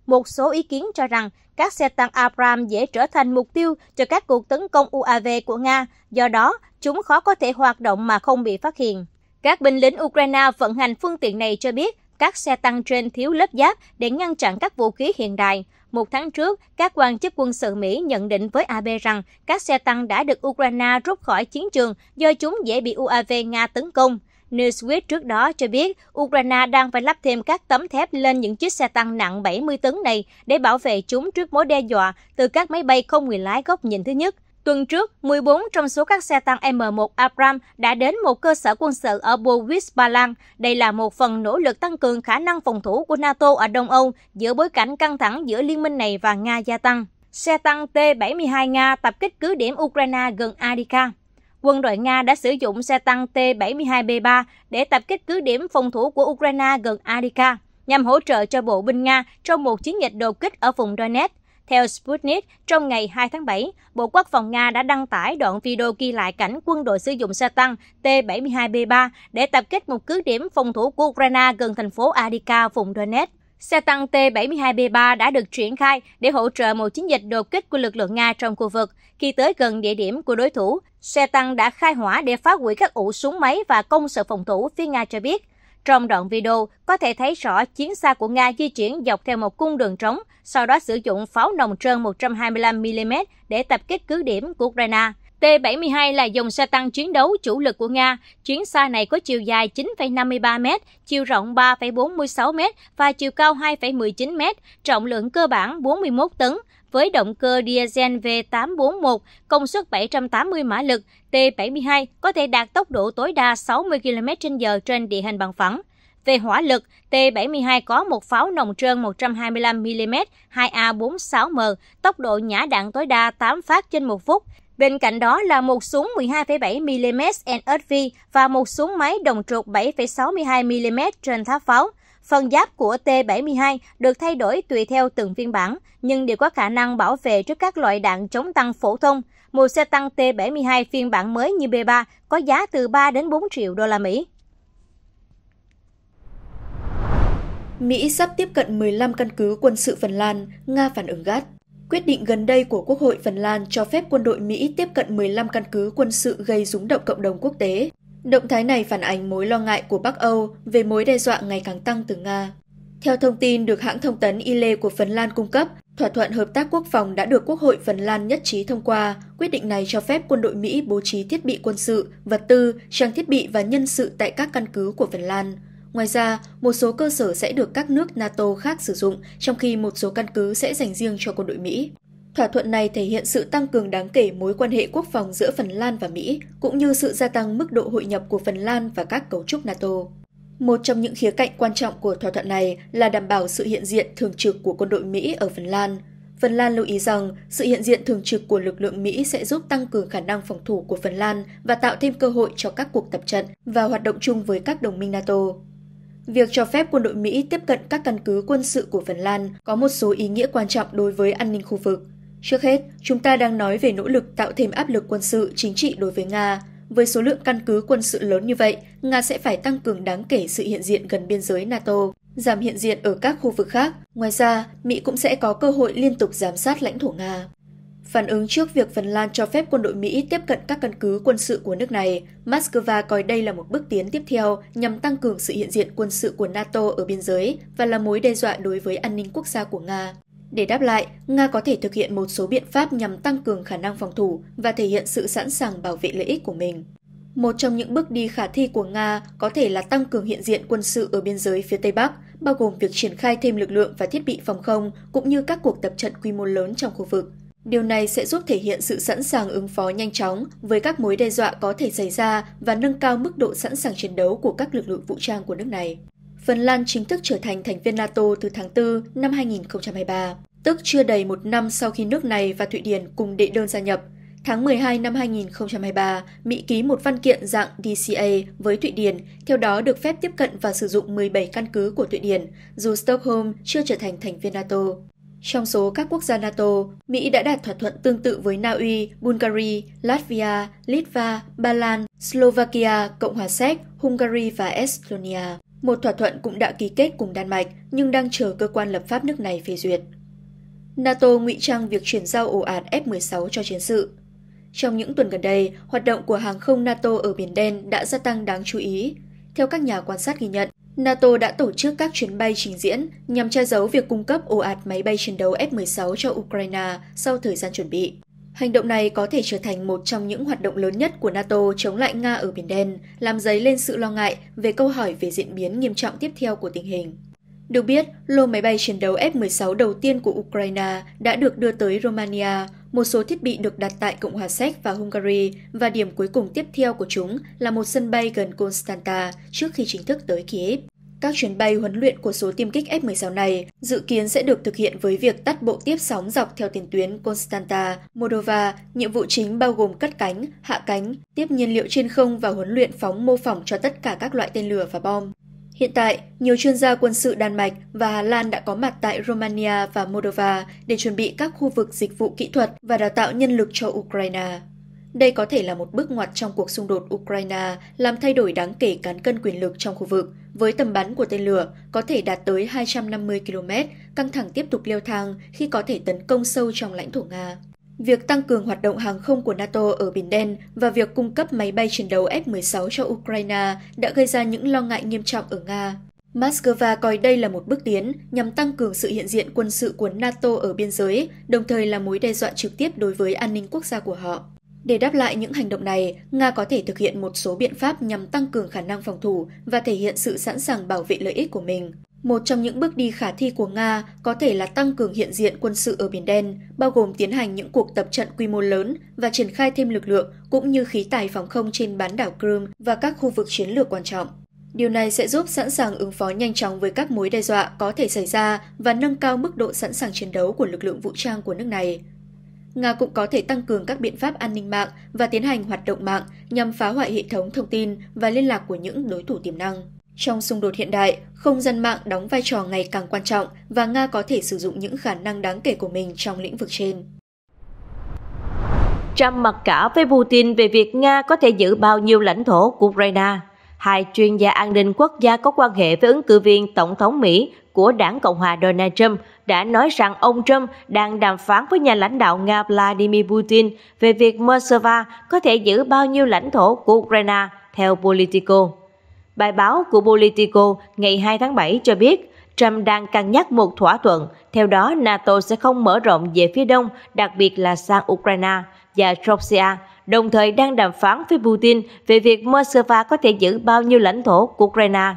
Một số ý kiến cho rằng các xe tăng Abram dễ trở thành mục tiêu cho các cuộc tấn công UAV của Nga, do đó chúng khó có thể hoạt động mà không bị phát hiện. Các binh lính Ukraine vận hành phương tiện này cho biết các xe tăng trên thiếu lớp giáp để ngăn chặn các vũ khí hiện đại. Một tháng trước, các quan chức quân sự Mỹ nhận định với AB rằng các xe tăng đã được Ukraine rút khỏi chiến trường do chúng dễ bị UAV Nga tấn công. Newsweek trước đó cho biết Ukraine đang phải lắp thêm các tấm thép lên những chiếc xe tăng nặng 70 tấn này để bảo vệ chúng trước mối đe dọa từ các máy bay không người lái góc nhìn thứ nhất – Tuần trước, 14 trong số các xe tăng M1 Abram đã đến một cơ sở quân sự ở Bovis, Ba Lan. Đây là một phần nỗ lực tăng cường khả năng phòng thủ của NATO ở Đông Âu giữa bối cảnh căng thẳng giữa liên minh này và Nga gia tăng. Xe tăng T-72 Nga tập kích cứ điểm Ukraine gần Arica. Quân đội Nga đã sử dụng xe tăng T-72B3 để tập kích cứ điểm phòng thủ của Ukraine gần Arica nhằm hỗ trợ cho bộ binh Nga trong một chiến dịch đột kích ở vùng Donetsk. Theo Sputnik, trong ngày 2 tháng 7, Bộ Quốc phòng Nga đã đăng tải đoạn video ghi lại cảnh quân đội sử dụng xe tăng T-72B3 để tập kích một cứ điểm phòng thủ của Ukraine gần thành phố Adika, vùng Donetsk. Xe tăng T-72B3 đã được triển khai để hỗ trợ một chiến dịch đột kích của lực lượng Nga trong khu vực. Khi tới gần địa điểm của đối thủ, xe tăng đã khai hỏa để phá hủy các ụ súng máy và công sự phòng thủ, phía Nga cho biết. Trong đoạn video, có thể thấy rõ chiến xa của Nga di chuyển dọc theo một cung đường trống, sau đó sử dụng pháo nòng trơn 125mm để tập kích cứ điểm của Ukraine. T-72 là dòng xe tăng chiến đấu chủ lực của Nga. Chuyến xa này có chiều dài 9,53m, chiều rộng 3,46m và chiều cao 2,19m, trọng lượng cơ bản 41 tấn, với động cơ diesel V841 công suất 780 mã lực T72 có thể đạt tốc độ tối đa 60 km/h trên địa hình bằng phẳng. Về hỏa lực, T-72 có một pháo nòng trơn 125mm 2A46M, tốc độ nhả đạn tối đa 8 phát trên một phút. Bên cạnh đó là một súng 12,7mm NSV và một súng máy đồng trục 7,62mm trên tháp pháo. Phần giáp của T-72 được thay đổi tùy theo từng phiên bản, nhưng đều có khả năng bảo vệ trước các loại đạn chống tăng phổ thông. Một xe tăng T-72 phiên bản mới như B-3 có giá từ 3 đến 4 triệu đô la Mỹ. Mỹ sắp tiếp cận 15 căn cứ quân sự Phần Lan, Nga phản ứng gắt. Quyết định gần đây của Quốc hội Phần Lan cho phép quân đội Mỹ tiếp cận 15 căn cứ quân sự gây rúng động cộng đồng quốc tế. Động thái này phản ánh mối lo ngại của Bắc Âu về mối đe dọa ngày càng tăng từ Nga. Theo thông tin được hãng thông tấn Ile của Phần Lan cung cấp, thỏa thuận hợp tác quốc phòng đã được Quốc hội Phần Lan nhất trí thông qua. Quyết định này cho phép quân đội Mỹ bố trí thiết bị quân sự, vật tư, trang thiết bị và nhân sự tại các căn cứ của Phần Lan. Ngoài ra, một số cơ sở sẽ được các nước NATO khác sử dụng, trong khi một số căn cứ sẽ dành riêng cho quân đội Mỹ. Thỏa thuận này thể hiện sự tăng cường đáng kể mối quan hệ quốc phòng giữa Phần Lan và Mỹ, cũng như sự gia tăng mức độ hội nhập của Phần Lan và các cấu trúc NATO. Một trong những khía cạnh quan trọng của thỏa thuận này là đảm bảo sự hiện diện thường trực của quân đội Mỹ ở Phần Lan. Phần Lan lưu ý rằng sự hiện diện thường trực của lực lượng Mỹ sẽ giúp tăng cường khả năng phòng thủ của Phần Lan và tạo thêm cơ hội cho các cuộc tập trận và hoạt động chung với các đồng minh NATO. Việc cho phép quân đội Mỹ tiếp cận các căn cứ quân sự của Phần Lan có một số ý nghĩa quan trọng đối với an ninh khu vực. Trước hết, chúng ta đang nói về nỗ lực tạo thêm áp lực quân sự chính trị đối với Nga. Với số lượng căn cứ quân sự lớn như vậy, Nga sẽ phải tăng cường đáng kể sự hiện diện gần biên giới NATO, giảm hiện diện ở các khu vực khác. Ngoài ra, Mỹ cũng sẽ có cơ hội liên tục giám sát lãnh thổ Nga. Phản ứng trước việc Phần Lan cho phép quân đội Mỹ tiếp cận các căn cứ quân sự của nước này, Moscow coi đây là một bước tiến tiếp theo nhằm tăng cường sự hiện diện quân sự của NATO ở biên giới và là mối đe dọa đối với an ninh quốc gia của Nga. Để đáp lại, Nga có thể thực hiện một số biện pháp nhằm tăng cường khả năng phòng thủ và thể hiện sự sẵn sàng bảo vệ lợi ích của mình. Một trong những bước đi khả thi của Nga có thể là tăng cường hiện diện quân sự ở biên giới phía Tây Bắc, bao gồm việc triển khai thêm lực lượng và thiết bị phòng không cũng như các cuộc tập trận quy mô lớn trong khu vực. Điều này sẽ giúp thể hiện sự sẵn sàng ứng phó nhanh chóng với các mối đe dọa có thể xảy ra và nâng cao mức độ sẵn sàng chiến đấu của các lực lượng vũ trang của nước này. Phần Lan chính thức trở thành thành viên NATO từ tháng 4 năm 2023, tức chưa đầy một năm sau khi nước này và Thụy Điển cùng đệ đơn gia nhập. Tháng 12 năm 2023, Mỹ ký một văn kiện dạng DCA với Thụy Điển, theo đó được phép tiếp cận và sử dụng 17 căn cứ của Thụy Điển, dù Stockholm chưa trở thành thành viên NATO. Trong số các quốc gia NATO, Mỹ đã đạt thỏa thuận tương tự với Na Uy, Bulgaria, Latvia, Litva, Ba Lan, Slovakia, Cộng hòa Séc, Hungary và Estonia. Một thỏa thuận cũng đã ký kết cùng Đan Mạch nhưng đang chờ cơ quan lập pháp nước này phê duyệt. NATO ngụy trang việc chuyển giao ổ ạt F-16 cho chiến sự. Trong những tuần gần đây, hoạt động của hàng không NATO ở Biển Đen đã gia tăng đáng chú ý. Theo các nhà quan sát ghi nhận, NATO đã tổ chức các chuyến bay trình diễn nhằm che giấu việc cung cấp ổ ạt máy bay chiến đấu F-16 cho Ukraine sau thời gian chuẩn bị. Hành động này có thể trở thành một trong những hoạt động lớn nhất của NATO chống lại Nga ở Biển Đen, làm dấy lên sự lo ngại về câu hỏi về diễn biến nghiêm trọng tiếp theo của tình hình. Được biết, lô máy bay chiến đấu F-16 đầu tiên của Ukraine đã được đưa tới Romania, một số thiết bị được đặt tại Cộng hòa Séc và Hungary, và điểm cuối cùng tiếp theo của chúng là một sân bay gần Constanta trước khi chính thức tới Kiev. Các chuyến bay huấn luyện của số tiêm kích F-16 này dự kiến sẽ được thực hiện với việc tắt bộ tiếp sóng dọc theo tiền tuyến Constanta, Moldova. Nhiệm vụ chính bao gồm cắt cánh, hạ cánh, tiếp nhiên liệu trên không và huấn luyện phóng mô phỏng cho tất cả các loại tên lửa và bom. Hiện tại, nhiều chuyên gia quân sự Đan Mạch và Hà Lan đã có mặt tại Romania và Moldova để chuẩn bị các khu vực dịch vụ kỹ thuật và đào tạo nhân lực cho Ukraine. Đây có thể là một bước ngoặt trong cuộc xung đột Ukraine, làm thay đổi đáng kể cán cân quyền lực trong khu vực. Với tầm bắn của tên lửa có thể đạt tới 250 km, căng thẳng tiếp tục leo thang khi có thể tấn công sâu trong lãnh thổ Nga. Việc tăng cường hoạt động hàng không của NATO ở Biển Đen và việc cung cấp máy bay chiến đấu F-16 cho Ukraine đã gây ra những lo ngại nghiêm trọng ở Nga. Moscow coi đây là một bước tiến nhằm tăng cường sự hiện diện quân sự của NATO ở biên giới, đồng thời là mối đe dọa trực tiếp đối với an ninh quốc gia của họ. Để đáp lại những hành động này, Nga có thể thực hiện một số biện pháp nhằm tăng cường khả năng phòng thủ và thể hiện sự sẵn sàng bảo vệ lợi ích của mình. Một trong những bước đi khả thi của Nga có thể là tăng cường hiện diện quân sự ở Biển Đen, bao gồm tiến hành những cuộc tập trận quy mô lớn và triển khai thêm lực lượng cũng như khí tài phòng không trên bán đảo Crimea và các khu vực chiến lược quan trọng. Điều này sẽ giúp sẵn sàng ứng phó nhanh chóng với các mối đe dọa có thể xảy ra và nâng cao mức độ sẵn sàng chiến đấu của lực lượng vũ trang của nước này. Nga cũng có thể tăng cường các biện pháp an ninh mạng và tiến hành hoạt động mạng nhằm phá hoại hệ thống thông tin và liên lạc của những đối thủ tiềm năng. Trong xung đột hiện đại, không gian mạng đóng vai trò ngày càng quan trọng và Nga có thể sử dụng những khả năng đáng kể của mình trong lĩnh vực trên. Trump mặc cả với Putin về việc Nga có thể giữ bao nhiêu lãnh thổ của Ukraine. Hai chuyên gia an ninh quốc gia có quan hệ với ứng cử viên Tổng thống Mỹ của đảng Cộng hòa Donald Trump đã nói rằng ông Trump đang đàm phán với nhà lãnh đạo Nga Vladimir Putin về việc Moscow có thể giữ bao nhiêu lãnh thổ của Ukraine, theo Politico. Bài báo của Politico ngày 2 tháng 7 cho biết Trump đang cân nhắc một thỏa thuận, theo đó NATO sẽ không mở rộng về phía đông, đặc biệt là sang Ukraine và Georgia, đồng thời đang đàm phán với Putin về việc Moscow có thể giữ bao nhiêu lãnh thổ của Ukraine.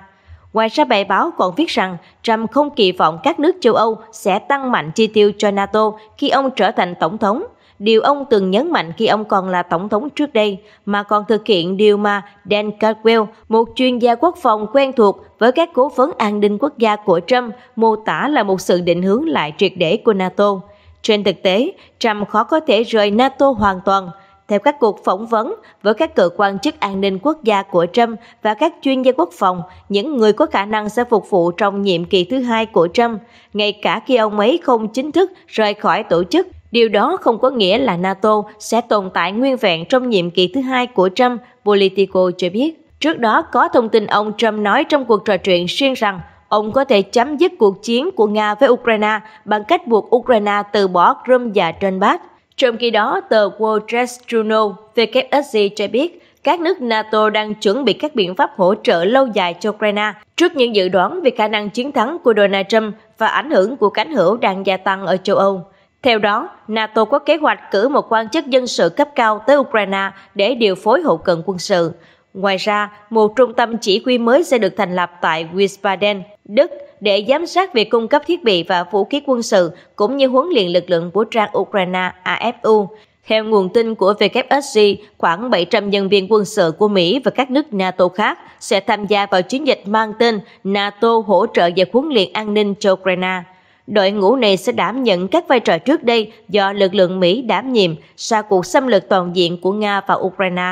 Ngoài ra bài báo còn viết rằng Trump không kỳ vọng các nước châu Âu sẽ tăng mạnh chi tiêu cho NATO khi ông trở thành tổng thống, điều ông từng nhấn mạnh khi ông còn là tổng thống trước đây, mà còn thực hiện điều mà Dan Caldwell, một chuyên gia quốc phòng quen thuộc với các cố vấn an ninh quốc gia của Trump, mô tả là một sự định hướng lại triệt để của NATO. Trên thực tế, Trump khó có thể rời NATO hoàn toàn – theo các cuộc phỏng vấn với các cơ quan chức an ninh quốc gia của Trump và các chuyên gia quốc phòng, những người có khả năng sẽ phục vụ trong nhiệm kỳ thứ hai của Trump, ngay cả khi ông ấy không chính thức rời khỏi tổ chức. Điều đó không có nghĩa là NATO sẽ tồn tại nguyên vẹn trong nhiệm kỳ thứ hai của Trump, Politico cho biết. Trước đó có thông tin ông Trump nói trong cuộc trò chuyện riêng rằng ông có thể chấm dứt cuộc chiến của Nga với Ukraine bằng cách buộc Ukraine từ bỏ Crimea và Donbass. Trong khi đó, tờ Wall Street Journal WSG e cho biết các nước NATO đang chuẩn bị các biện pháp hỗ trợ lâu dài cho Ukraine trước những dự đoán về khả năng chiến thắng của Donald Trump và ảnh hưởng của cánh hữu đang gia tăng ở châu Âu. Theo đó, NATO có kế hoạch cử một quan chức dân sự cấp cao tới Ukraine để điều phối hậu cần quân sự. Ngoài ra, một trung tâm chỉ huy mới sẽ được thành lập tại Wiesbaden, Đức để giám sát việc cung cấp thiết bị và vũ khí quân sự cũng như huấn luyện lực lượng vũ trang Ukraine AFU. Theo nguồn tin của WSG, khoảng 700 nhân viên quân sự của Mỹ và các nước NATO khác sẽ tham gia vào chiến dịch mang tên NATO hỗ trợ và huấn luyện an ninh cho Ukraine. Đội ngũ này sẽ đảm nhận các vai trò trước đây do lực lượng Mỹ đảm nhiệm sau cuộc xâm lược toàn diện của Nga và Ukraine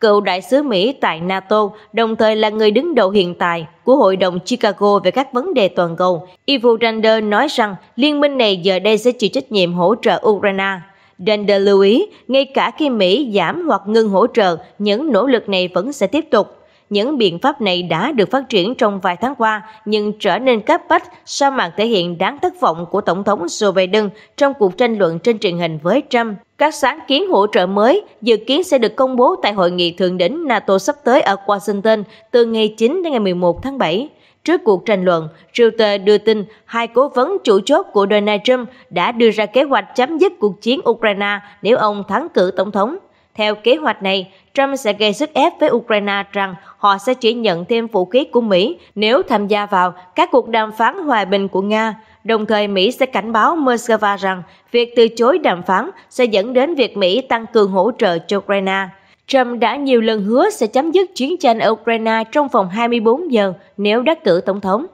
cựu đại sứ Mỹ tại NATO, đồng thời là người đứng đầu hiện tại của Hội đồng Chicago về các vấn đề toàn cầu. Ivo Rander nói rằng liên minh này giờ đây sẽ chịu trách nhiệm hỗ trợ Ukraine. Rander lưu ý, ngay cả khi Mỹ giảm hoặc ngưng hỗ trợ, những nỗ lực này vẫn sẽ tiếp tục. Những biện pháp này đã được phát triển trong vài tháng qua nhưng trở nên cấp bách sau màn thể hiện đáng thất vọng của Tổng thống Joe Biden trong cuộc tranh luận trên truyền hình với Trump. Các sáng kiến hỗ trợ mới dự kiến sẽ được công bố tại hội nghị thượng đỉnh NATO sắp tới ở Washington từ ngày 9 đến ngày 11 tháng 7. Trước cuộc tranh luận, Reuters đưa tin hai cố vấn chủ chốt của Donald Trump đã đưa ra kế hoạch chấm dứt cuộc chiến Ukraine nếu ông thắng cử tổng thống. Theo kế hoạch này, Trump sẽ gây sức ép với Ukraine rằng họ sẽ chỉ nhận thêm vũ khí của Mỹ nếu tham gia vào các cuộc đàm phán hòa bình của Nga. Đồng thời, Mỹ sẽ cảnh báo Moscow rằng việc từ chối đàm phán sẽ dẫn đến việc Mỹ tăng cường hỗ trợ cho Ukraine. Trump đã nhiều lần hứa sẽ chấm dứt chiến tranh ở Ukraine trong vòng 24 giờ nếu đắc cử tổng thống.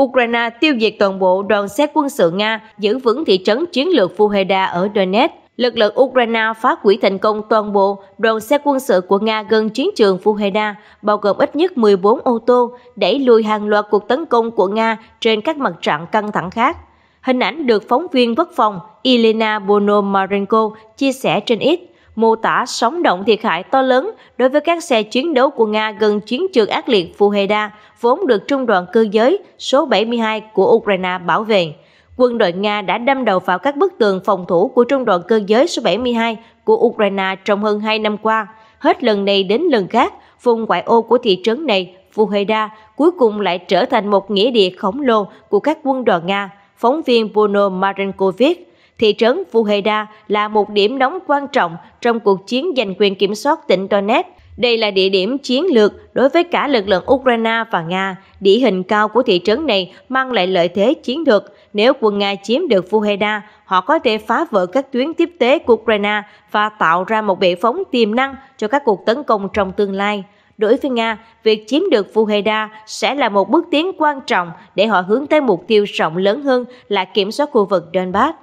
Ukraine tiêu diệt toàn bộ đoàn xe quân sự Nga giữ vững thị trấn chiến lược Vuheda ở Donetsk lực lượng Ukraine phá hủy thành công toàn bộ đoàn xe quân sự của Nga gần chiến trường Fuheda, bao gồm ít nhất 14 ô tô, đẩy lùi hàng loạt cuộc tấn công của Nga trên các mặt trận căng thẳng khác. Hình ảnh được phóng viên quốc phòng Elena Bonomarenko chia sẻ trên X, mô tả sóng động thiệt hại to lớn đối với các xe chiến đấu của Nga gần chiến trường ác liệt Fuheda, vốn được Trung đoàn cơ giới số 72 của Ukraine bảo vệ quân đội Nga đã đâm đầu vào các bức tường phòng thủ của trung đoàn cơ giới số 72 của Ukraine trong hơn 2 năm qua. Hết lần này đến lần khác, vùng ngoại ô của thị trấn này, Vuheda, cuối cùng lại trở thành một nghĩa địa khổng lồ của các quân đoàn Nga. Phóng viên Bruno Marenko viết, thị trấn Vuheda là một điểm nóng quan trọng trong cuộc chiến giành quyền kiểm soát tỉnh Donetsk. Đây là địa điểm chiến lược đối với cả lực lượng Ukraine và Nga. Địa hình cao của thị trấn này mang lại lợi thế chiến lược. Nếu quân Nga chiếm được Vuheda, họ có thể phá vỡ các tuyến tiếp tế của Ukraine và tạo ra một bệ phóng tiềm năng cho các cuộc tấn công trong tương lai. Đối với Nga, việc chiếm được Vuheda sẽ là một bước tiến quan trọng để họ hướng tới mục tiêu rộng lớn hơn là kiểm soát khu vực Donbass.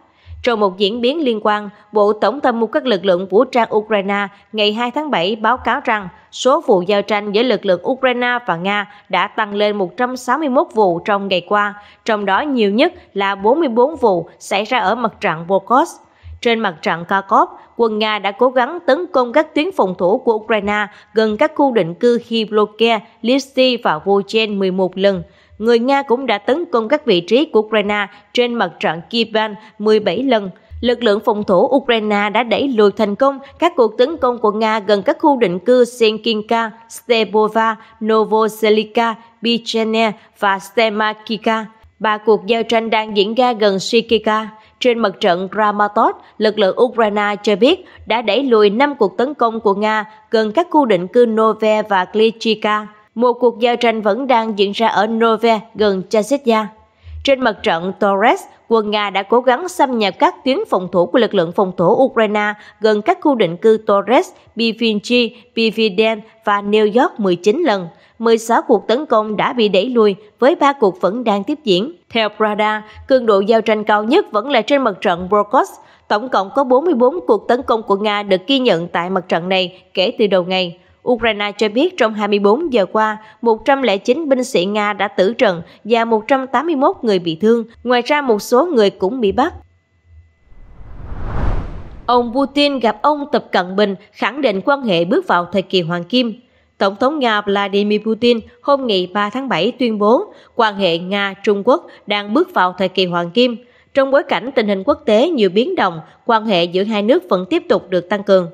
Trong một diễn biến liên quan, Bộ Tổng tham mưu các lực lượng vũ trang Ukraine ngày 2 tháng 7 báo cáo rằng số vụ giao tranh giữa lực lượng Ukraine và Nga đã tăng lên 161 vụ trong ngày qua, trong đó nhiều nhất là 44 vụ xảy ra ở mặt trận Pokos. Trên mặt trận Kharkov, quân Nga đã cố gắng tấn công các tuyến phòng thủ của Ukraine gần các khu định cư Khivloke, Listy và Vochen 11 lần người Nga cũng đã tấn công các vị trí của Ukraine trên mặt trận Kievan 17 lần. Lực lượng phòng thủ Ukraine đã đẩy lùi thành công các cuộc tấn công của Nga gần các khu định cư Senkinka, Stebova, Novoselika, Bichene và Stemakika. Ba cuộc giao tranh đang diễn ra gần Sikika. Trên mặt trận Kramatorsk, lực lượng Ukraine cho biết đã đẩy lùi 5 cuộc tấn công của Nga gần các khu định cư Nove và Klichika một cuộc giao tranh vẫn đang diễn ra ở Nove gần Chasitia. Trên mặt trận Torres, quân Nga đã cố gắng xâm nhập các tuyến phòng thủ của lực lượng phòng thủ Ukraine gần các khu định cư Torres, Bivinci, Bifiden và New York 19 lần. 16 cuộc tấn công đã bị đẩy lùi với ba cuộc vẫn đang tiếp diễn. Theo Prada, cường độ giao tranh cao nhất vẫn là trên mặt trận Brokos. Tổng cộng có 44 cuộc tấn công của Nga được ghi nhận tại mặt trận này kể từ đầu ngày. Ukraine cho biết trong 24 giờ qua, 109 binh sĩ Nga đã tử trận và 181 người bị thương. Ngoài ra một số người cũng bị bắt. Ông Putin gặp ông Tập Cận Bình khẳng định quan hệ bước vào thời kỳ hoàng kim. Tổng thống Nga Vladimir Putin hôm ngày 3 tháng 7 tuyên bố quan hệ Nga-Trung Quốc đang bước vào thời kỳ hoàng kim. Trong bối cảnh tình hình quốc tế nhiều biến động, quan hệ giữa hai nước vẫn tiếp tục được tăng cường.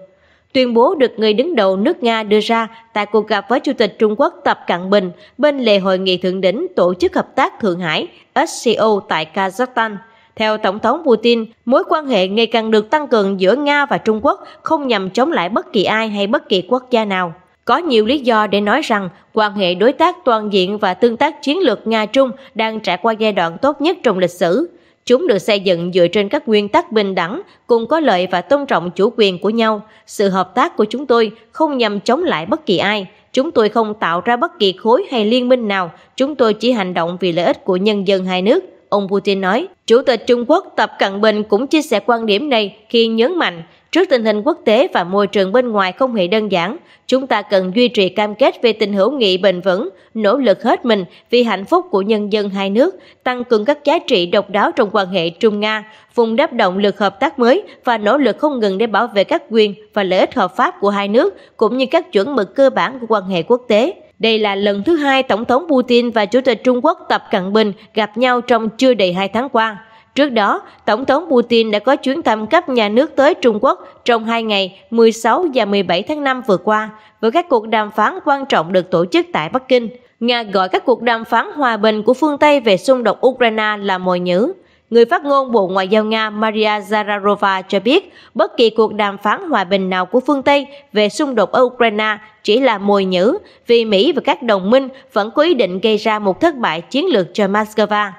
Tuyên bố được người đứng đầu nước Nga đưa ra tại cuộc gặp với Chủ tịch Trung Quốc Tập Cận Bình bên lề hội nghị thượng đỉnh Tổ chức Hợp tác Thượng Hải SCO tại Kazakhstan. Theo Tổng thống Putin, mối quan hệ ngày càng được tăng cường giữa Nga và Trung Quốc không nhằm chống lại bất kỳ ai hay bất kỳ quốc gia nào. Có nhiều lý do để nói rằng quan hệ đối tác toàn diện và tương tác chiến lược Nga-Trung đang trải qua giai đoạn tốt nhất trong lịch sử. Chúng được xây dựng dựa trên các nguyên tắc bình đẳng, cùng có lợi và tôn trọng chủ quyền của nhau. Sự hợp tác của chúng tôi không nhằm chống lại bất kỳ ai. Chúng tôi không tạo ra bất kỳ khối hay liên minh nào. Chúng tôi chỉ hành động vì lợi ích của nhân dân hai nước. Ông Putin nói, Chủ tịch Trung Quốc Tập Cận Bình cũng chia sẻ quan điểm này khi nhấn mạnh Trước tình hình quốc tế và môi trường bên ngoài không hề đơn giản, chúng ta cần duy trì cam kết về tình hữu nghị bền vững, nỗ lực hết mình vì hạnh phúc của nhân dân hai nước, tăng cường các giá trị độc đáo trong quan hệ Trung-Nga, vùng đáp động lực hợp tác mới và nỗ lực không ngừng để bảo vệ các quyền và lợi ích hợp pháp của hai nước, cũng như các chuẩn mực cơ bản của quan hệ quốc tế. Đây là lần thứ hai Tổng thống Putin và Chủ tịch Trung Quốc Tập Cận Bình gặp nhau trong chưa đầy hai tháng qua. Trước đó, Tổng thống Putin đã có chuyến thăm cấp nhà nước tới Trung Quốc trong hai ngày 16 và 17 tháng 5 vừa qua, với các cuộc đàm phán quan trọng được tổ chức tại Bắc Kinh. Nga gọi các cuộc đàm phán hòa bình của phương Tây về xung đột Ukraine là mồi nhử. Người phát ngôn Bộ Ngoại giao Nga Maria Zararova cho biết, bất kỳ cuộc đàm phán hòa bình nào của phương Tây về xung đột ở Ukraine chỉ là mồi nhử vì Mỹ và các đồng minh vẫn có ý định gây ra một thất bại chiến lược cho Moscow.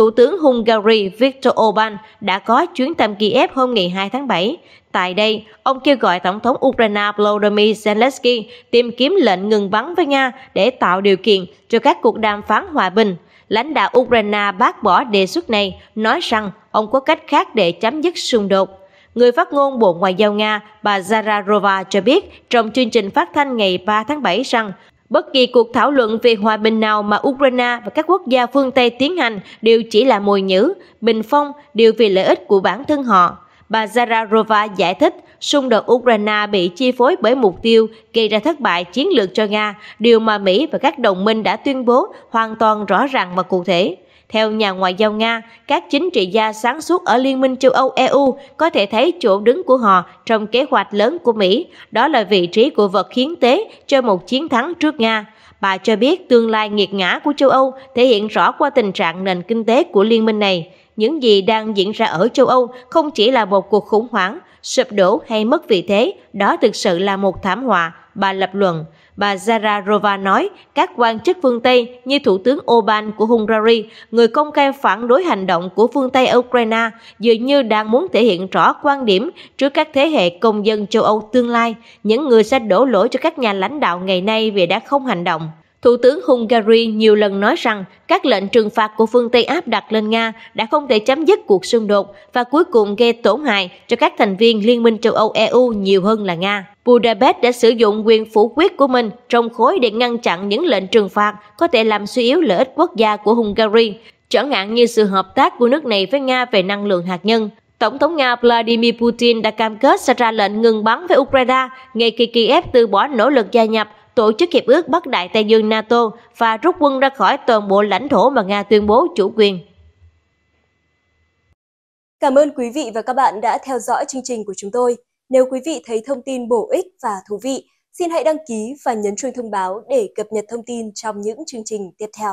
Thủ tướng Hungary Viktor Orbán đã có chuyến thăm Kiev hôm ngày 2 tháng 7. Tại đây, ông kêu gọi Tổng thống Ukraine Volodymyr Zelensky tìm kiếm lệnh ngừng bắn với Nga để tạo điều kiện cho các cuộc đàm phán hòa bình. Lãnh đạo Ukraine bác bỏ đề xuất này, nói rằng ông có cách khác để chấm dứt xung đột. Người phát ngôn Bộ Ngoại giao Nga, bà Zararova cho biết trong chương trình phát thanh ngày 3 tháng 7 rằng Bất kỳ cuộc thảo luận về hòa bình nào mà Ukraine và các quốc gia phương Tây tiến hành đều chỉ là mồi nhữ, bình phong, đều vì lợi ích của bản thân họ. Bà Zararova giải thích xung đột Ukraine bị chi phối bởi mục tiêu gây ra thất bại chiến lược cho Nga, điều mà Mỹ và các đồng minh đã tuyên bố hoàn toàn rõ ràng và cụ thể. Theo nhà ngoại giao Nga, các chính trị gia sáng suốt ở Liên minh châu Âu EU có thể thấy chỗ đứng của họ trong kế hoạch lớn của Mỹ, đó là vị trí của vật hiến tế cho một chiến thắng trước Nga. Bà cho biết tương lai nghiệt ngã của châu Âu thể hiện rõ qua tình trạng nền kinh tế của liên minh này. Những gì đang diễn ra ở châu Âu không chỉ là một cuộc khủng hoảng, sụp đổ hay mất vị thế, đó thực sự là một thảm họa, bà lập luận. Bà Zararova nói các quan chức phương Tây như Thủ tướng Orbán của Hungary, người công khai phản đối hành động của phương Tây Ukraine, dường như đang muốn thể hiện rõ quan điểm trước các thế hệ công dân châu Âu tương lai, những người sẽ đổ lỗi cho các nhà lãnh đạo ngày nay vì đã không hành động. Thủ tướng Hungary nhiều lần nói rằng các lệnh trừng phạt của phương Tây áp đặt lên Nga đã không thể chấm dứt cuộc xung đột và cuối cùng gây tổn hại cho các thành viên Liên minh châu Âu EU nhiều hơn là Nga. Budapest đã sử dụng quyền phủ quyết của mình trong khối để ngăn chặn những lệnh trừng phạt có thể làm suy yếu lợi ích quốc gia của Hungary, chẳng hạn như sự hợp tác của nước này với Nga về năng lượng hạt nhân. Tổng thống Nga Vladimir Putin đã cam kết sẽ ra lệnh ngừng bắn với Ukraine ngay khi Kiev từ bỏ nỗ lực gia nhập Tổ chức Hiệp ước Bắc Đại Tây Dương NATO và rút quân ra khỏi toàn bộ lãnh thổ mà Nga tuyên bố chủ quyền. Cảm ơn quý vị và các bạn đã theo dõi chương trình của chúng tôi. Nếu quý vị thấy thông tin bổ ích và thú vị, xin hãy đăng ký và nhấn chuông thông báo để cập nhật thông tin trong những chương trình tiếp theo.